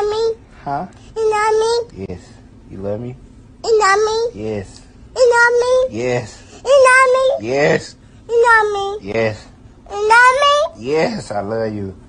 love me? Huh? You love me? Yes. You love me? You love me? Yes. You love me? Yes. You love me? Yes. You love me? Yes. You love me? Yes, I love you.